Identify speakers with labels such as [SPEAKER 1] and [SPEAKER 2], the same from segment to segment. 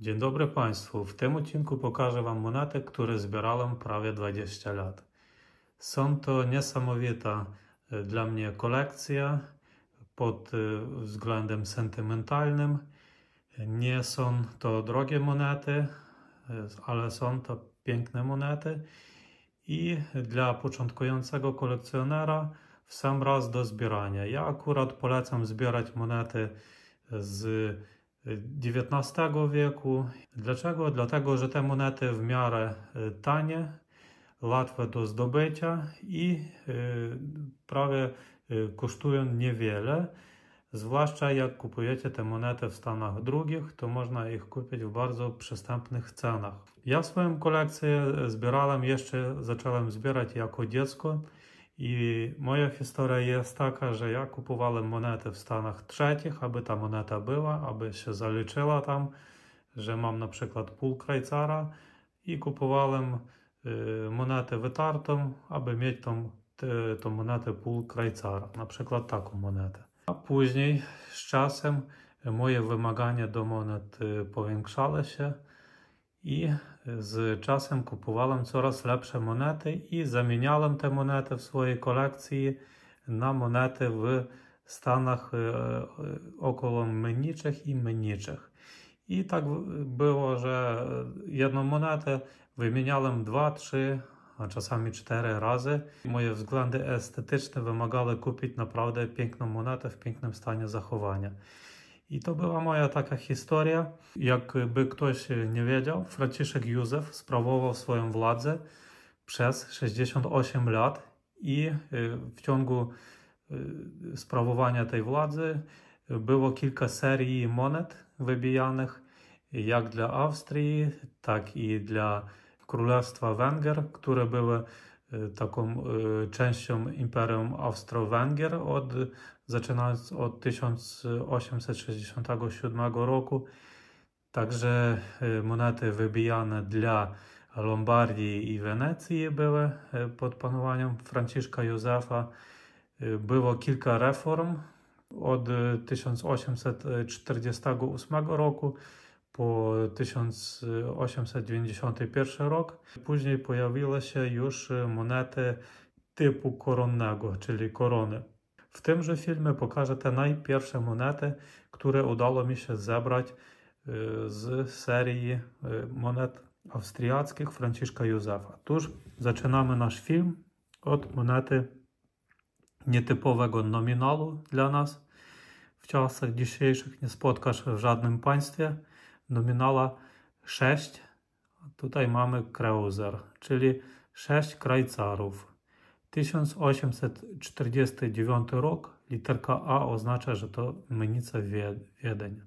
[SPEAKER 1] Dzień dobry Państwu. W tym odcinku pokażę Wam monety, które zbierałem prawie 20 lat. Są to niesamowita e, dla mnie kolekcja pod e, względem sentymentalnym. Nie są to drogie monety, e, ale są to piękne monety i dla początkującego kolekcjonera w sam raz do zbierania. Ja akurat polecam zbierać monety z XIX wieku. Dlaczego? Dlatego, że te monety w miarę e, tanie, łatwe do zdobycia i e, prawie e, kosztują niewiele. Zwłaszcza jak kupujecie te monety w Stanach drugich, to można ich kupić w bardzo przystępnych cenach. Ja swoją kolekcję zbierałem jeszcze, zacząłem zbierać jako dziecko. I moja historia jest taka, że ja kupowałem monety w Stanach Trzecich, aby ta moneta była, aby się zaliczyła tam, że mam na przykład pół krajcara i kupowałem y, monetę wytartą, aby mieć tą, te, tą monetę pół krajcara, na przykład taką monetę. A później z czasem moje wymagania do monet y, powiększały się, i z czasem kupowałem coraz lepsze monety i zamieniałem te monety w swojej kolekcji na monety w Stanach e, e, około mniejszych i mniejszych. I tak było, że jedną monetę wymieniałem dwa, trzy, a czasami cztery razy. Moje względy estetyczne wymagały kupić naprawdę piękną monetę w pięknym stanie zachowania. I to była moja taka historia. Jakby ktoś e, nie wiedział, Franciszek Józef sprawował swoją władzę przez 68 lat i e, w ciągu e, sprawowania tej władzy było kilka serii monet wybijanych, jak dla Austrii, tak i dla Królestwa Węgier, które były Y, taką y, częścią Imperium Austro-Węgier od, zaczynając od 1867 roku. Także y, monety wybijane dla Lombardii i Wenecji były pod panowaniem Franciszka Józefa. Było kilka reform od 1848 roku po 1891 rok. Później pojawiły się już e, monety typu koronnego, czyli korony. W tymże filmie pokażę te najpierwsze monety, które udało mi się zebrać e, z serii e, monet austriackich Franciszka Józefa. Tuż zaczynamy nasz film od monety nietypowego nominalu dla nas. W czasach dzisiejszych nie spotkasz w żadnym państwie nominala 6. Tutaj mamy kreuzer, czyli 6 krajcarów. 1849 rok, literka A oznacza, że to Mienica Wiedeń.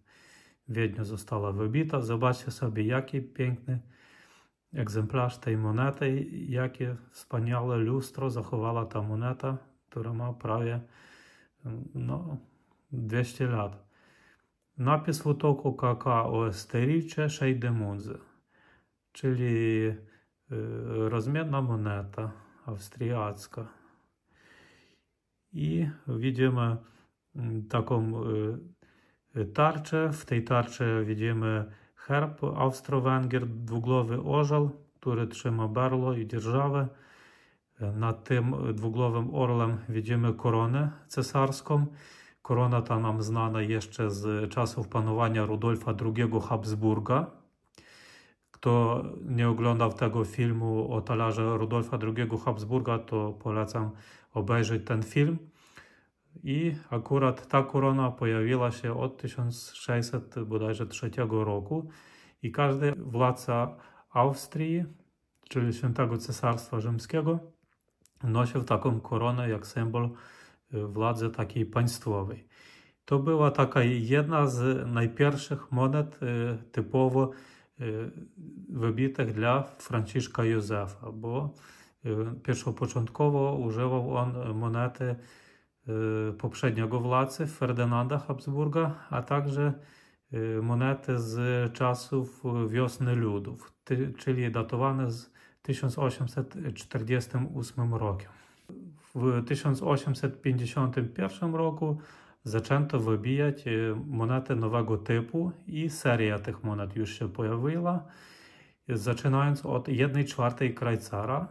[SPEAKER 1] Wiedniu została wybita. Zobaczcie sobie, jaki piękny egzemplarz tej monety, jakie wspaniałe lustro zachowała ta moneta, która ma prawie no, 200 lat. napis Wutoku KK Остері Чеша Демунзе. Czyli rozmienna moneta austriacka. I widzimy taką tarczę. W tej tarczy widzimy herb Austro-Węgier, dwuglowy orzeł, który trzyma berło i dzierżawę. Nad tym dwuglowym orłem widzimy koronę cesarską. Korona ta nam znana jeszcze z czasów panowania Rudolfa II Habsburga. Kto nie oglądał tego filmu o talarze Rudolfa II Habsburga, to polecam obejrzeć ten film. I akurat ta korona pojawiła się od 1603 roku i każdy władca Austrii, czyli Świętego Cesarstwa Rzymskiego, nosił taką koronę jak symbol władzy takiej państwowej. To była taka jedna z najpierwszych monet y, typowo y, wybitych dla Franciszka Józefa, bo y, pierwszopoczątkowo używał on monety poprzedniego władcy Ferdynanda Habsburga, a także monety z czasów wiosny ludów, czyli datowane z 1848 rokiem. W 1851 roku zaczęto wybijać e, monety nowego typu i seria tych monet już się pojawiła, zaczynając od 1 czwartej krajcara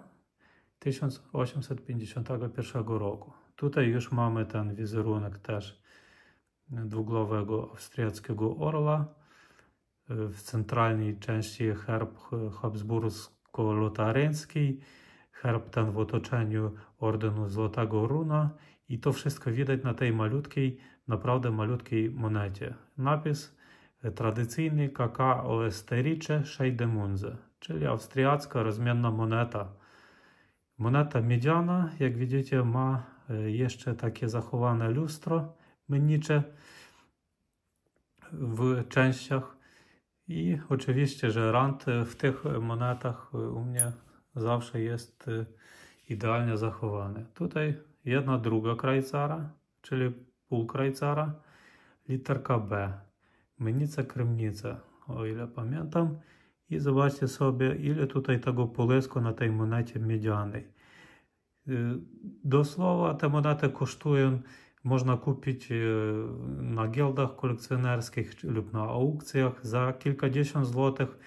[SPEAKER 1] 1851 roku. Tutaj już mamy ten wizerunek też dwuglowego austriackiego orła. E, w centralnej części herb habsbursko-lotaryńskiej herb ten w otoczeniu ordenu Złotego Runa i to wszystko widać na tej malutkiej, naprawdę malutkiej monecie. Napis e, tradycyjny KK Oestericze Scheidemunze, czyli austriacka rozmienna moneta. Moneta miedziana, jak widzicie, ma e, jeszcze takie zachowane lustro mennicze w częściach. I oczywiście, że rant w tych monetach u mnie zawsze jest y, idealnie zachowany. Tutaj jedna druga krajcara, czyli pół krajcara, literka B. mnica kremnica, o ile pamiętam. I zobaczcie sobie, ile tutaj tego polisku na tej monecie miedzianej. До y, слова, te monety kosztują, można kupić y, na giełdach kolekcjonerskich lub na aukcjach za kilkadziesiąt złotych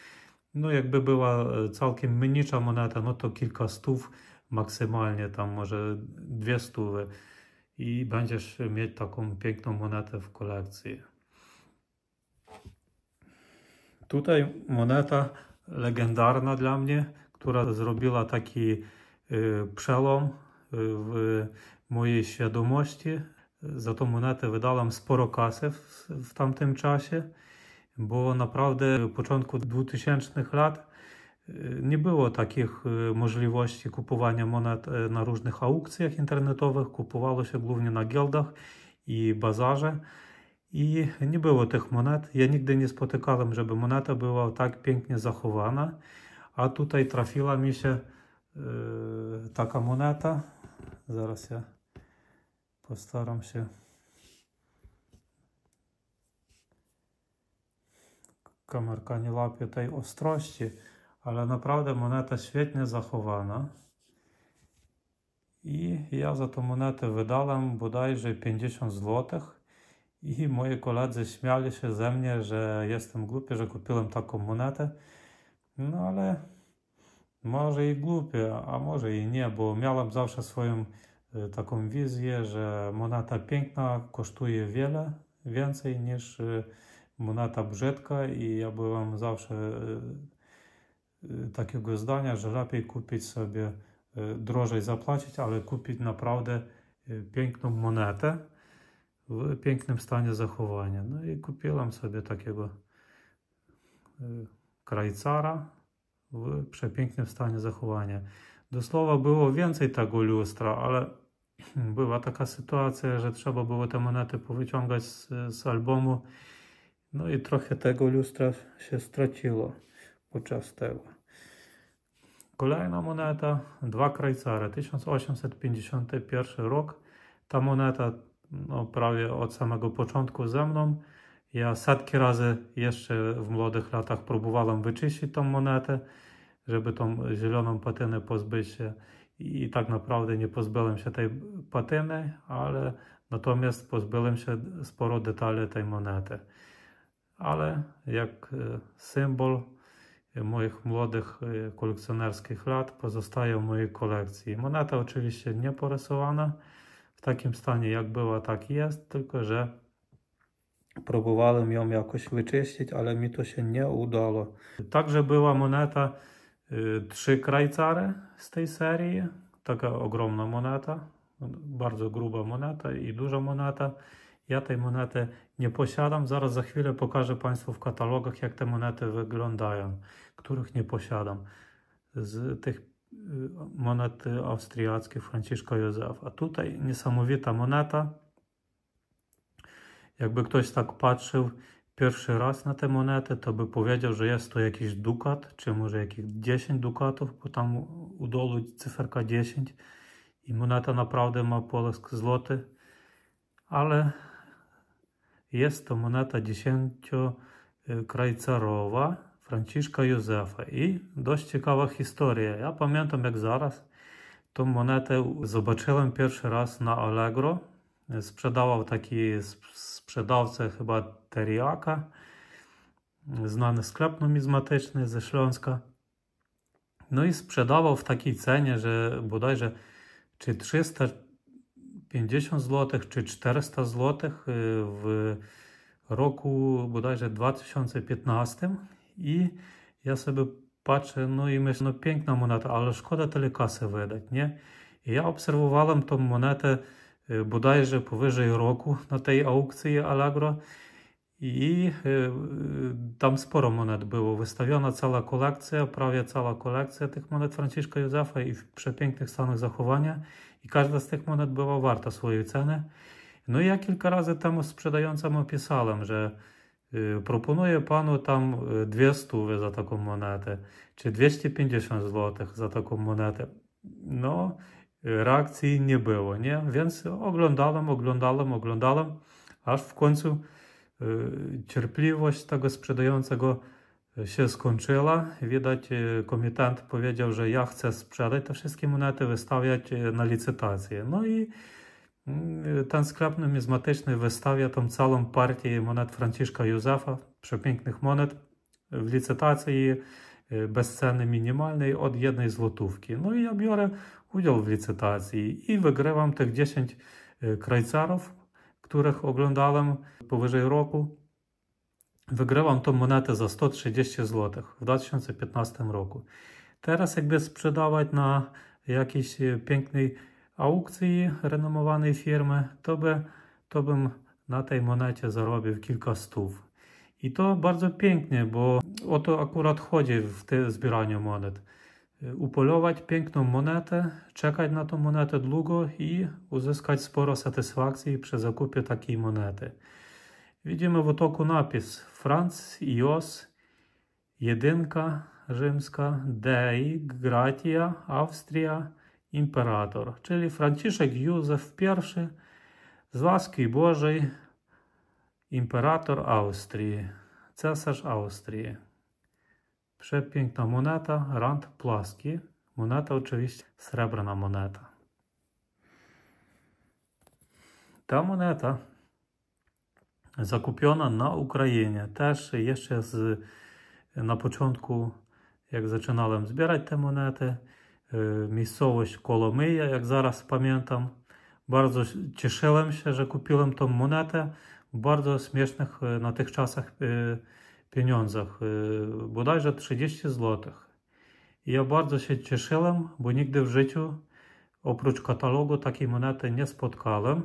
[SPEAKER 1] no jakby była e, całkiem mniejsza moneta, no to kilka stów, maksymalnie tam może dwie stówy i będziesz mieć taką piękną monetę w kolekcji. Tutaj moneta legendarna dla mnie, która zrobiła taki e, przełom e, w mojej świadomości. Za tą monetę wydałem sporo kasy w, w tamtym czasie. bo naprawdę w początku 2000 lat nie było takich możliwości kupowania monet na różnych aukcjach internetowych, kupowało się głównie na giełdach i bazarze. I nie było tych monet. Ja nigdy nie spotykałem, żeby moneta była tak pięknie zachowana. A tutaj trafiła mi się yy, taka moneta. Zaraz ja postaram się Камерка не лап'я та й острощі, але направда монета świetnie zachowana. I ja за ту монету видалам бодайже 50 злотих. I moi koledzy śmiali się ze mnie, że jestem głupi, że kupiłem taką monetę. No ale może i głupi, a może i nie, bo miałem zawsze swoją e, taką wizję, że moneta piękna kosztuje wiele więcej niż e, moneta brzydka i ja byłem zawsze e, e, takiego zdania, że lepiej kupić sobie, e, drożej zapłacić, ale kupić naprawdę piękną monetę w pięknym stanie zachowania. No i kupiłem sobie takiego krajcara w przepięknym stanie zachowania. Do słowa było więcej tego lustra, ale była taka sytuacja, że trzeba było te monety powyciągać z albumu no i trochę tego lustra się straciło podczas tego. Kolejna moneta, dwa krajcary, 1851 rok. Ta moneta no, prawie od samego początku ze mną. Ja setki razy jeszcze w młodych latach próbowałem wyczyścić tą monetę, żeby tą zieloną patynę pozbyć się. I tak naprawdę nie pozbyłem się tej patyny, ale natomiast pozbyłem się sporo detali tej monety ale jak e, symbol e, moich młodych e, kolekcjonerskich lat pozostaje w mojej kolekcji. Moneta oczywiście nie porysowana w takim stanie jak była, tak jest, tylko że próbowałem ją jakoś wyczyścić, ale mi to się nie udało. Także była moneta trzy krajcary z tej serii, taka ogromna moneta, bardzo gruba moneta i duża moneta. Ja tej monety nie posiadam. Zaraz za chwilę pokażę Państwu w katalogach, jak te monety wyglądają, których nie posiadam. Z tych y, monet austriackich Franciszka Józefa. Tutaj niesamowita moneta. Jakby ktoś tak patrzył pierwszy raz na tę monetę, to by powiedział, że jest to jakiś dukat, czy może jakieś 10 dukatów, bo tam u dołu cyferka 10 i moneta naprawdę ma polskie złoty, ale jest to moneta dziesięciokrajcarowa Franciszka Józefa i dość ciekawa historia. Ja pamiętam jak zaraz tą monetę zobaczyłem pierwszy raz na Allegro. Sprzedawał taki sprzedawca chyba Teriaka, znany sklep numizmatyczny ze Śląska. No i sprzedawał w takiej cenie, że bodajże czy 300 50 zł czy 400 zł y, w roku bodajże 2015 i ja sobie patrzę, no i myślę, no piękna moneta, ale szkoda tyle kasy wydać, nie? I ja obserwowałem tą monetę y, bodajże powyżej roku na tej aukcji Allegro i y, tam sporo monet było. Wystawiona cała kolekcja, prawie cała kolekcja tych monet Franciszka Józefa i w przepięknych stanach zachowania i każda z tych monet była warta swojej ceny. No i ja kilka razy temu sprzedającemu opisałem, że y, proponuję panu tam y, dwie stówy za taką monetę, czy 250 zł za taką monetę. No, y, reakcji nie było, nie? Więc oglądałem, oglądałem, oglądałem, aż w końcu cierpliwość tego sprzedającego się skończyła. Widać, e, komitent powiedział, że ja chcę sprzedać te wszystkie monety, wystawiać e, na licytację. No i mm, ten sklep numizmatyczny wystawia tą całą partię monet Franciszka Józefa, przepięknych monet w licytacji e, bez ceny minimalnej od jednej złotówki. No i ja biorę udział w licytacji i wygrywam tych 10 krajcarów, których oglądałem powyżej roku. Wygrywam tą monetę za 130 zł w 2015 roku. Teraz jakby sprzedawać na jakiejś e, pięknej aukcji renomowanej firmy, to, by, to bym na tej monecie zarobił kilka stów. I to bardzo pięknie, bo o to akurat chodzi w zbieraniu monet. E, upolować piękną monetę, czekać na tą monetę długo i uzyskać sporo satysfakcji przy zakupie takiej monety. Відімо в отоку напис Франц Йос, Єдинка Римська, Деї, Гратія, Австрія, Імператор. Czyli Franciszek Józef I, з ласки Божої, імператор Австрії, Цесар Австрії. Przepiękna moneta, rand płaski. Moneta oczywiście srebrna moneta. Ta moneta zakupiona na Ukrainie. Też jeszcze z, na początku, jak zaczynałem zbierać te monety, y, miejscowość Kolomyja, jak zaraz pamiętam, bardzo cieszyłem się, że kupiłem tą monetę w bardzo śmiesznych y, na tych czasach y, pieniądzach, bodajże 30 zł. Ja bardzo się cieszyłem, bo nigdy w życiu oprócz katalogu takiej monety nie spotkałem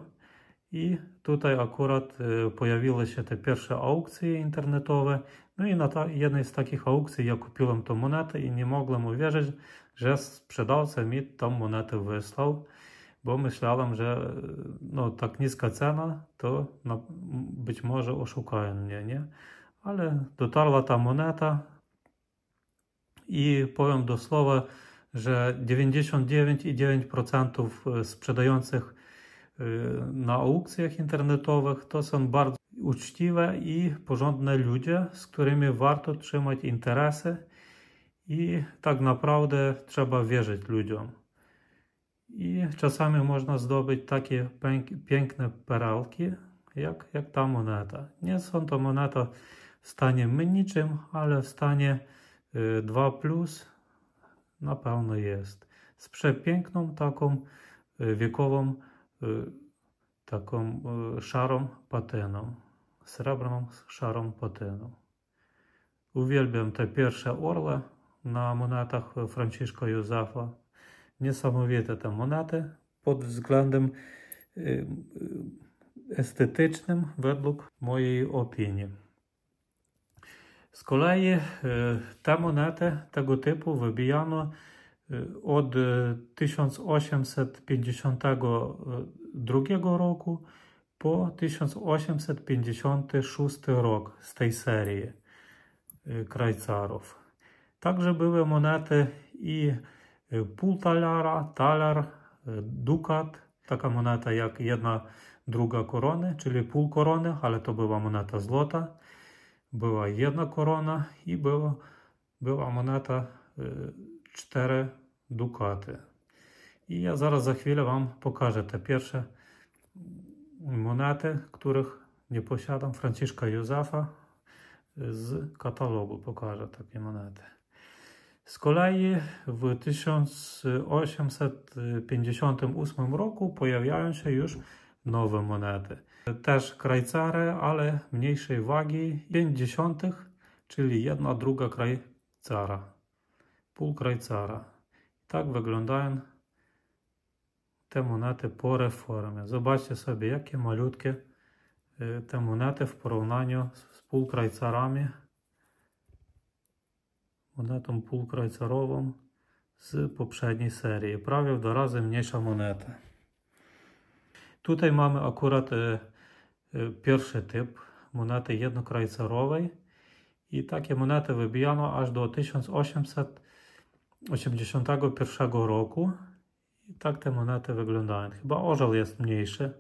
[SPEAKER 1] i Tutaj akurat y, pojawiły się te pierwsze aukcje internetowe. No i na jednej z takich aukcji ja kupiłem tą monetę i nie mogłem uwierzyć, że sprzedawca mi tą monetę wysłał, bo myślałem, że y, no, tak niska cena to no, być może oszukają mnie, nie? Ale dotarła ta moneta i powiem do słowa, że 99,9% y, sprzedających Y, na aukcjach internetowych, to są bardzo uczciwe i porządne ludzie, z którymi warto trzymać interesy i tak naprawdę trzeba wierzyć ludziom. I czasami można zdobyć takie piękne peralki, jak, jak ta moneta. Nie są to moneta w stanie mniejszym, ale w stanie 2 y, plus na pewno jest. Z przepiękną taką y, wiekową Y, taką y, szarą patyną, srebrną szarą patyną. Uwielbiam te pierwsze orle na monetach Franciszka Józefa. Niesamowite te monety pod względem y, estetycznym według mojej opinii. Z kolei te monety tego typu wybijano od 1852 roku po 1856 rok z tej serii y, krajcarów. Także były monety i y, pół talara, talar, y, dukat, taka moneta jak jedna druga korony, czyli pół korony, ale to była moneta złota, była jedna korona i była, była moneta 4 dukaty. I ja zaraz za chwilę Wam pokażę te pierwsze monety, których nie posiadam. Franciszka Józefa z katalogu pokażę takie monety. Z kolei w 1858 roku pojawiają się już nowe monety. Też krajcary, ale mniejszej wagi, 50, czyli jedna druga krajcara. Пул крайцара. так виглядають те монети по реформі. Забачте собі, які малютки е, те монети в порівнянні з пул крайцарами. Монетом пул крайцаровим з попередньої серії. Праві в два рази менша монета. Тут маємо акурат е, е, перший тип монети єднокрайцарової. І такі монети вибіяно аж до 1800. 81 roku. I tak te monety wyglądają. Chyba orzeł jest mniejszy.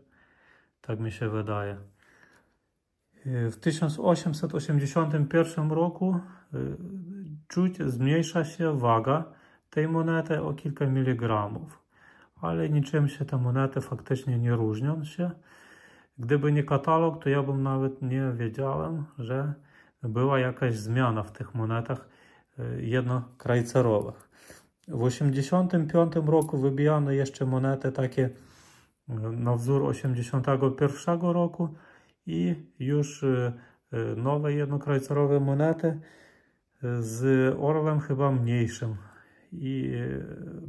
[SPEAKER 1] Tak mi się wydaje. Y, w 1881 roku y, czuć zmniejsza się waga tej monety o kilka miligramów. Ale niczym się te monety faktycznie nie różnią się. Gdyby nie katalog, to ja bym nawet nie wiedziałem, że była jakaś zmiana w tych monetach y, jednokrajcerowych. W 1985 roku wybijano jeszcze monety takie e, na wzór 1981 roku i już e, e, nowe jednokrajcowe monety z orłem chyba mniejszym i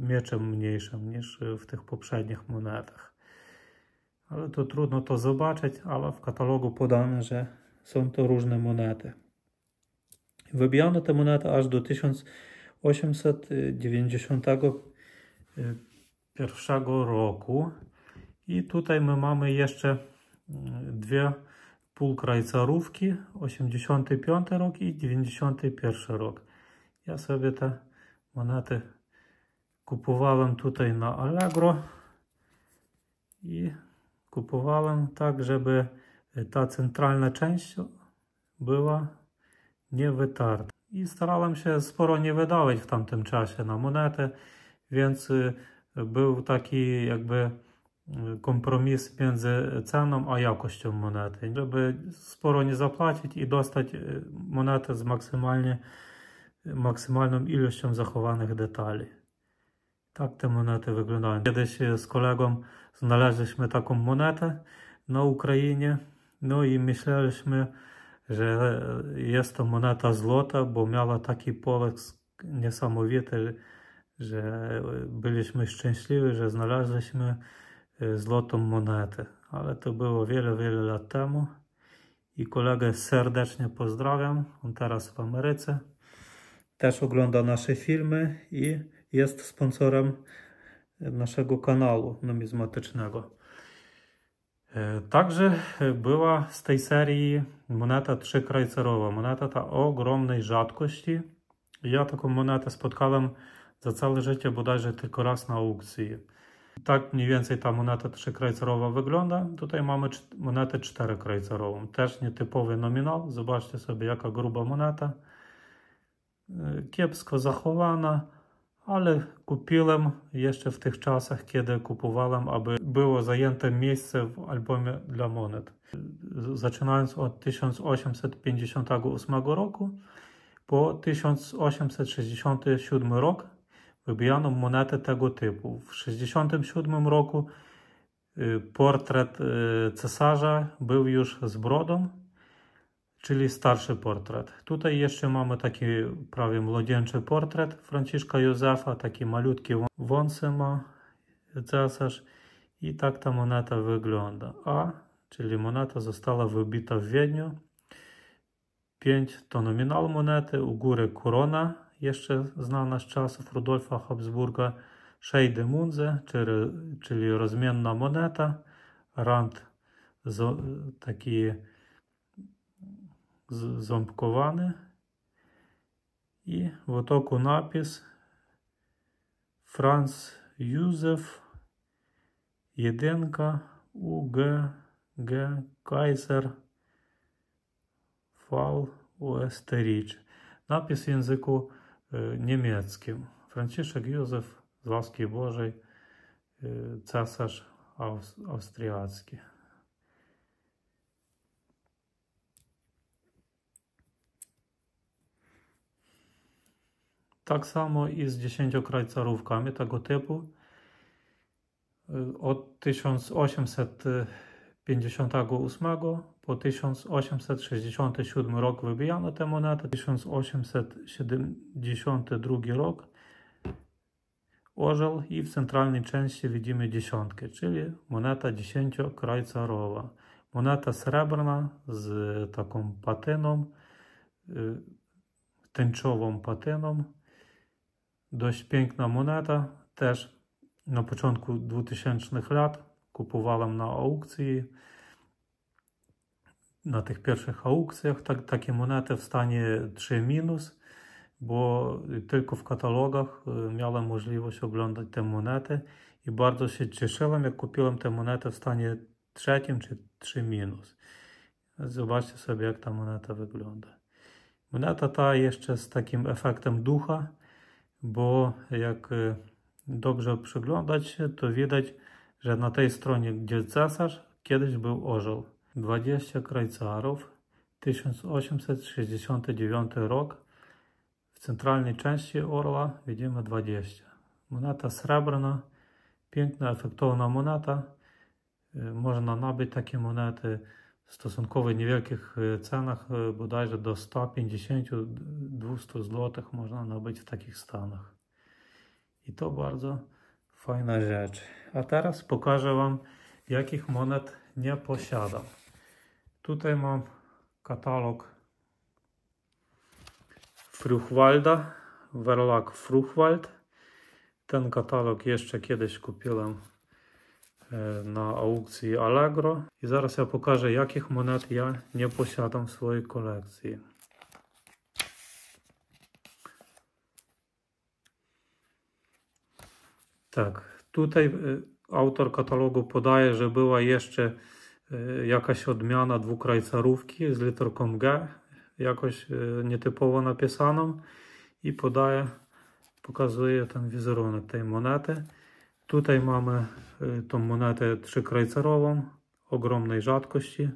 [SPEAKER 1] mieczem mniejszym niż w tych poprzednich monetach. Ale to trudno to zobaczyć, ale w katalogu podane, że są to różne monety. Wybijano te monety aż do 1000 891 y, roku. I tutaj my mamy jeszcze y, dwie półkrajcarówki, 85 rok i 91 rok. Ja sobie te monety kupowałem tutaj na Allegro i kupowałem tak, żeby ta centralna część była nie i starałem się sporo nie wydawać w tamtym czasie na monety, więc y, był taki jakby y, kompromis między ceną a jakością monety, żeby sporo nie zapłacić i dostać y, monetę z maksymalnie, maksymalną ilością zachowanych detali. Tak te monety wyglądają. Kiedyś z kolegą znaleźliśmy taką monetę na Ukrainie, no i myśleliśmy, że e, jest to moneta złota, bo miała taki polek niesamowity, że e, byliśmy szczęśliwi, że znaleźliśmy e, złotą monetę. Ale to było wiele, wiele lat temu i kolegę serdecznie pozdrawiam. On teraz w Ameryce. Też ogląda nasze filmy i jest sponsorem naszego kanału numizmatycznego. E, także e, była z tej serii moneta trzykrajcerowa. Moneta ta ogromnej rzadkości. Ja taką monetę spotkałem za całe życie bodajże tylko raz na aukcji. Tak mniej więcej ta moneta trzykrajcerowa wygląda. Tutaj mamy monetę czterokrajcerową. Też nietypowy nominal Zobaczcie sobie jaka gruba moneta. E, kiepsko zachowana ale kupiłem jeszcze w tych czasach, kiedy kupowałem, aby było zajęte miejsce w albumie dla monet. Zaczynając od 1858 roku po 1867 rok wybijano monety tego typu. W 1967 roku y, portret y, cesarza był już z brodą, czyli starszy portret. Tutaj jeszcze mamy taki prawie młodzieńczy portret Franciszka Józefa, taki malutki wąsy ma cesarz i tak ta moneta wygląda. A, czyli moneta została wybita w Wiedniu. 5 to nominal monety, u góry korona, jeszcze znana z czasów Rudolfa Habsburga, Szejdy Munze, czyli, czyli rozmienna moneta, rand taki зомбковане. І в отоку напис Франц Юзеф Єдинка Г, Г. Кайзер Фал Уестеріч. Напис в язику е, німецьким. Францішек Юзеф, з ласки Божий, е, цесар австріацький. Tak samo i z dziesięciokrajcarówkami tego typu. Y, od 1858 po 1867 rok wybijano te monety, 1872 rok orzeł i w centralnej części widzimy dziesiątkę, czyli moneta dziesięciokrajcarowa. Moneta srebrna z taką patyną, y, tęczową patyną. Dość piękna moneta, też na początku 2000 lat kupowałem na aukcji. Na tych pierwszych aukcjach tak, takie monety w stanie 3 minus, bo tylko w katalogach y, miałem możliwość oglądać te monety i bardzo się cieszyłem, jak kupiłem te monety w stanie trzecim czy 3 minus. Zobaczcie sobie, jak ta moneta wygląda. Moneta ta jeszcze z takim efektem ducha bo jak e, dobrze przyglądać się, to widać, że na tej stronie, gdzie cesarz kiedyś był orzeł. 20 krajcarów, 1869 rok. W centralnej części orła widzimy 20. Moneta srebrna, piękna, efektowna moneta. E, można nabyć takie monety w stosunkowo niewielkich e, cenach, e, bodajże do 150-200 zł można nabyć w takich stanach. I to bardzo fajna rzecz. A teraz pokażę Wam, jakich monet nie posiadam. Tutaj mam katalog Fruchwalda, Verlag Fruchwald. Ten katalog jeszcze kiedyś kupiłem E, na aukcji Allegro. i zaraz ja pokażę jakich monet ja nie posiadam w swojej kolekcji. Tak, tutaj e, autor katalogu podaje, że była jeszcze e, jakaś odmiana dwukrajcarówki z literką G, jakoś nietypowo napisaną i podaje, pokazuje ten wizerunek tej monety. Tutaj mamy y, tą monetę trzykrajcerową ogromnej rzadkości.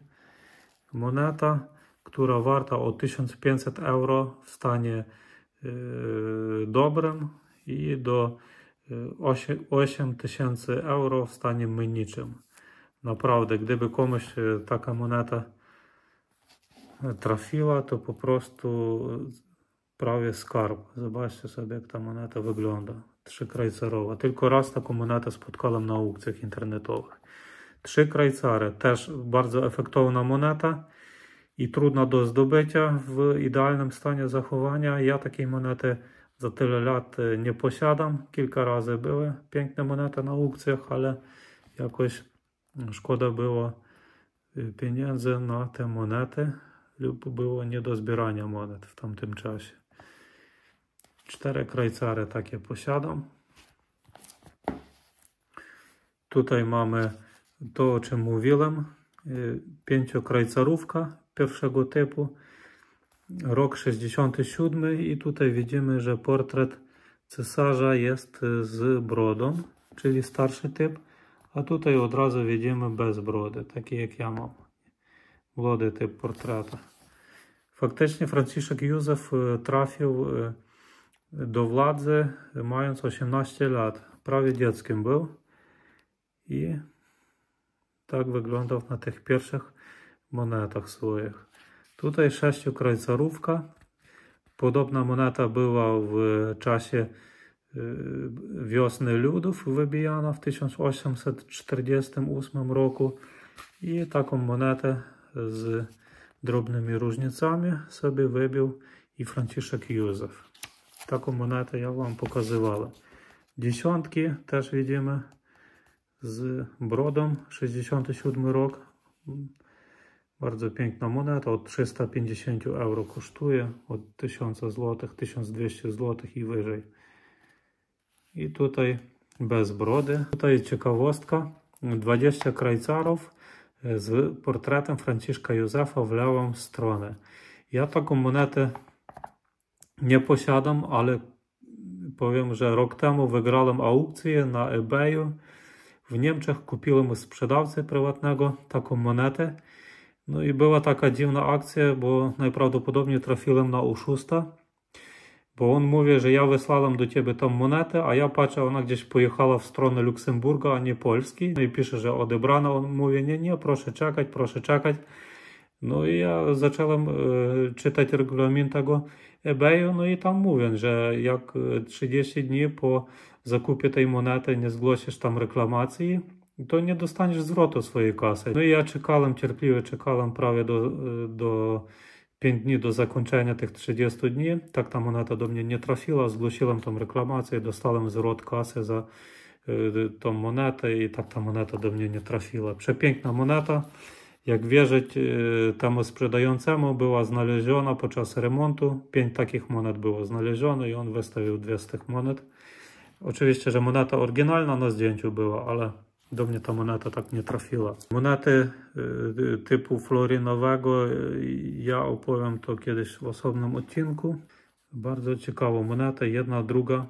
[SPEAKER 1] Moneta, która warta o 1500 euro w stanie y, dobrym i do 8000 y, euro w stanie mniejszym. Naprawdę, gdyby komuś taka moneta trafiła, to po prostu prawie skarb. Zobaczcie sobie, jak ta moneta wygląda. Trzy krajcarowa. Tylko raz taką monetę spotkałem na aukcjach internetowych. Trzy krajcary. Też bardzo efektowna moneta i trudna do zdobycia w idealnym stanie zachowania. Ja takiej monety za tyle lat e, nie posiadam. Kilka razy były piękne monety na aukcjach, ale jakoś szkoda było e, pieniędzy na te monety lub było nie do zbierania monet w tamtym czasie. Cztery krajcary takie posiadam. Tutaj mamy to, o czym mówiłem. Y, pięciokrajcarówka pierwszego typu. Rok 67 i tutaj widzimy, że portret cesarza jest z brodą, czyli starszy typ. A tutaj od razu widzimy bez brody, taki jak ja mam. Blody typ portreta. Faktycznie Franciszek Józef y, trafił y, do władzy, mając 18 lat. Prawie dzieckiem był i tak wyglądał na tych pierwszych monetach swoich. Tutaj sześciokrajcarówka. Podobna moneta była w czasie y, wiosny ludów wybijana w 1848 roku i taką monetę z drobnymi różnicami sobie wybił i Franciszek Józef taką monetę ja wam pokazywałem. Dziesiątki też widzimy z brodą. 67 rok. Bardzo piękna moneta, od 350 euro kosztuje, od 1000 zł, 1200 zł i wyżej. I tutaj bez brody. Tutaj ciekawostka, 20 krajcarów z portretem Franciszka Józefa w lewą stronę. Ja taką monetę nie posiadam, ale powiem, że rok temu wygrałem aukcję na eBayu. W Niemczech kupiłem u sprzedawcy prywatnego taką monetę. No i była taka dziwna akcja, bo najprawdopodobniej trafiłem na oszusta. Bo on mówi, że ja wysłałem do ciebie tą monetę, a ja patrzę, ona gdzieś pojechała w stronę Luksemburga, a nie Polski. No i pisze, że odebrano. On mówi, nie, nie, proszę czekać, proszę czekać. No i ja zacząłem e, czytać regulamin tego eBayu, no i tam mówią, że jak 30 e, dni po zakupie tej monety nie zgłosisz tam reklamacji, to nie dostaniesz zwrotu swojej kasy. No i ja czekałem cierpliwie, czekałem prawie do, e, do 5 dni do zakończenia tych 30 dni. Tak ta moneta do mnie nie trafiła, zgłosiłem tą reklamację, dostałem zwrot kasy za e, tą monetę i tak ta moneta do mnie nie trafiła. Przepiękna moneta. Jak wierzyć e, temu sprzedającemu, była znaleziona podczas remontu. Pięć takich monet było znalezionych i on wystawił dwie z tych monet. Oczywiście, że moneta oryginalna na zdjęciu była, ale do mnie ta moneta tak nie trafiła. Monety e, typu florinowego e, ja opowiem to kiedyś w osobnym odcinku. Bardzo ciekawą monetę, jedna, druga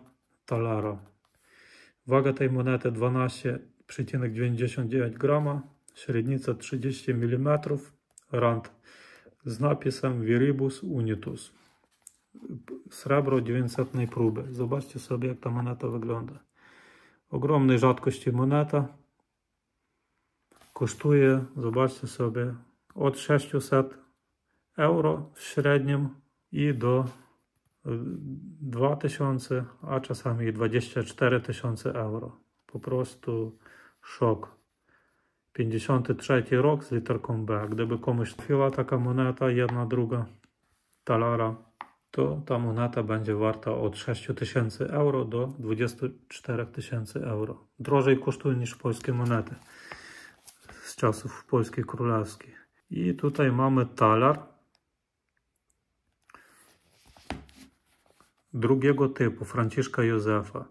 [SPEAKER 1] talara. Waga tej monety 12,99 grama średnica 30 mm, rand z napisem Viribus Unitus. Srebro 900 próby. Zobaczcie sobie jak ta moneta wygląda. Ogromnej rzadkości moneta. Kosztuje, zobaczcie sobie, od 600 euro w średnim i do 2000, y, a czasami 24 tysiące euro. Po prostu szok. 53 rok z literką B. Gdyby komuś tkwiła taka moneta, jedna, druga talara, to ta moneta będzie warta od 6 tysięcy euro do 24 tysięcy euro. Drożej kosztuje niż polskie monety z czasów polskiej Królewskiej. I tutaj mamy talar drugiego typu, Franciszka Józefa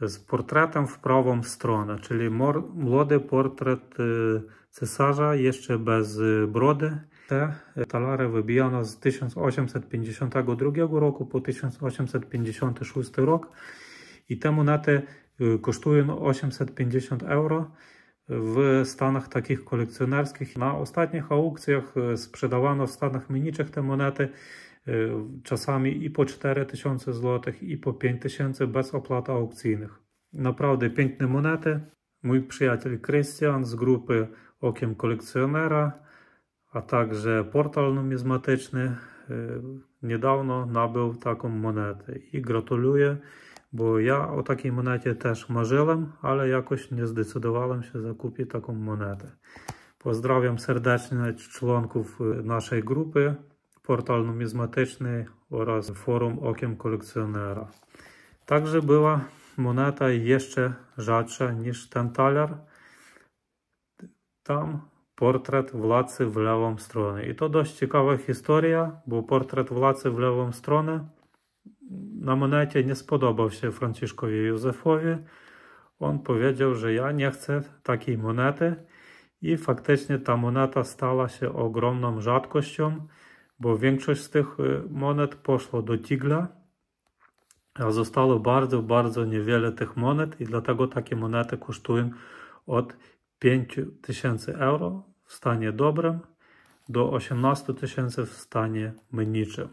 [SPEAKER 1] z portretem w prawą stronę, czyli młody portret y, cesarza jeszcze bez y, brody. Te y, talary wybijano z 1852 roku po 1856 rok i te monety kosztują 850 euro w Stanach takich kolekcjonerskich. Na ostatnich aukcjach sprzedawano w Stanach mniejszych te monety Y, czasami i po 4 tysiące złotych, i po 5 tysięcy bez opłat aukcyjnych. Naprawdę piękne monety. Mój przyjaciel Krystian z grupy Okiem Kolekcjonera, a także portal numizmatyczny y, niedawno nabył taką monetę i gratuluję, bo ja o takiej monecie też marzyłem, ale jakoś nie zdecydowałem się zakupić taką monetę. Pozdrawiam serdecznie członków y, naszej grupy portal numizmatyczny oraz forum Okiem Kolekcjonera. Także była moneta jeszcze rzadsza niż ten taler. Tam portret władcy w lewą stronę. I to dość ciekawa historia, bo portret władcy w lewą stronę na monecie nie spodobał się Franciszkowi Józefowi. On powiedział, że ja nie chcę takiej monety i faktycznie ta moneta stała się ogromną rzadkością bo większość z tych y, monet poszło do Tigla, a zostało bardzo, bardzo niewiele tych monet i dlatego takie monety kosztują od 5000 euro w stanie dobrym do 18 tysięcy w stanie mniejszym.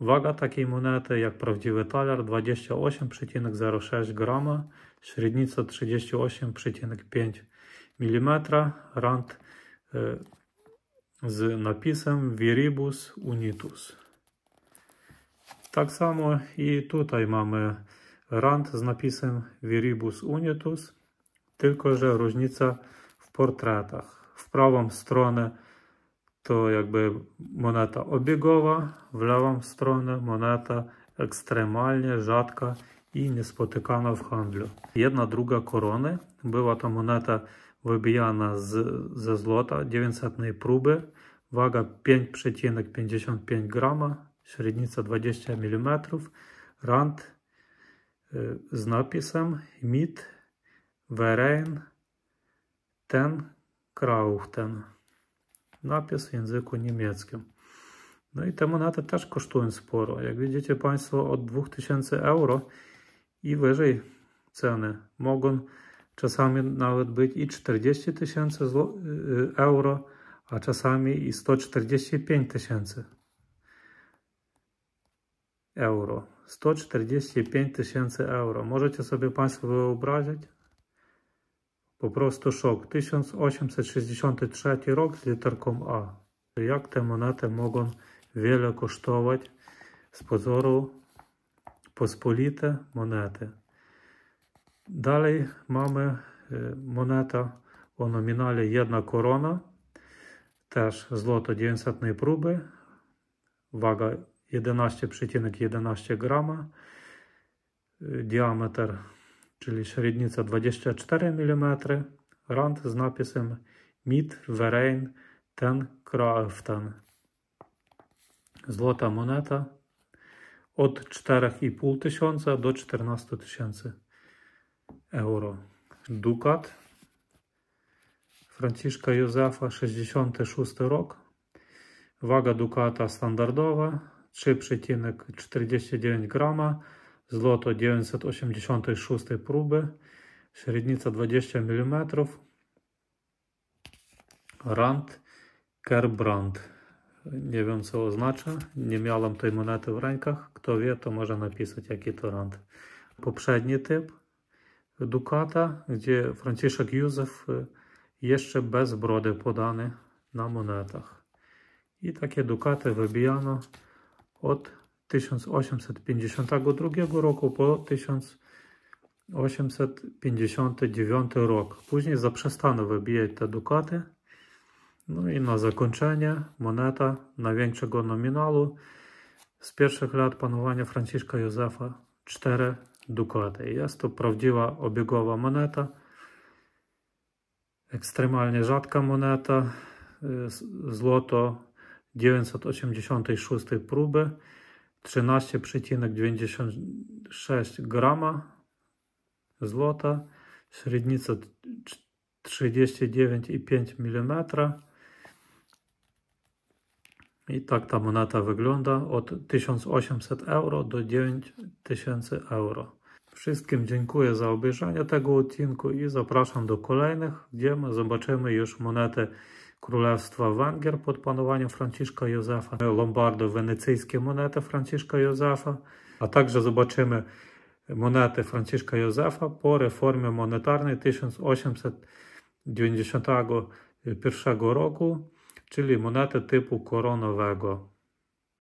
[SPEAKER 1] Waga takiej monety jak prawdziwy talar 28,06 grama, średnica 38,5 mm, rand y, z napisem Viribus Unitus. Tak samo i tutaj mamy rand z napisem Viribus Unitus, tylko że różnica w portretach. W prawą stronę to jakby moneta obiegowa, w lewą stronę moneta ekstremalnie rzadka i niespotykana w handlu. Jedna druga korony była to moneta wybijana z, ze złota 900 próby waga 5,55 g, średnica 20 mm, rand y, z napisem Mit Verein ten Krauchten. Napis w języku niemieckim. No i te monety też kosztują sporo. Jak widzicie Państwo od 2000 euro i wyżej ceny. Mogą czasami nawet być i 40 tysięcy y, y, euro a czasami i 145 tysięcy euro. 145 tysięcy euro. Możecie sobie Państwo wyobrazić? Po prostu szok. 1863 rok z literką A. Jak te monety mogą wiele kosztować z pozoru pospolite monety. Dalej mamy e, moneta o nominale 1 korona Теж złoto 900 проби, Waga 11,11 11 грама, czyli średnica 24 mm, rand z napisem Mit Verein ten Kraften. Złota moneta od 4,5 tysiąca do 14 tysięcy euro. Dukat Franciszka Józefa 66 rok. Waga dukata standardowa 3,49 grama. Złoto 986 próby. Średnica 20 mm. Rand Kerbrand. Nie wiem co oznacza. Nie miałem tej monety w rękach. Kto wie to może napisać jaki to rand. Poprzedni typ Dukata, gdzie Franciszek Józef y, jeszcze bez brody podany na monetach. I takie dukaty wybijano od 1852 roku po 1859 rok. Później zaprzestano wybijać te dukaty. No i na zakończenie moneta największego nominalu z pierwszych lat panowania Franciszka Józefa 4 dukaty. Jest to prawdziwa obiegowa moneta ekstremalnie rzadka moneta, y, złoto 986 próby, 13,96 grama złota, średnica 39,5 mm. I tak ta moneta wygląda od 1800 euro do 9000 euro. Wszystkim dziękuję za obejrzenie tego odcinku i zapraszam do kolejnych, gdzie zobaczymy już monety Królestwa Węgier pod panowaniem Franciszka Józefa, lombardo-wenecyjskie monety Franciszka Józefa, a także zobaczymy monety Franciszka Józefa po reformie monetarnej 1891 roku, czyli monety typu koronowego.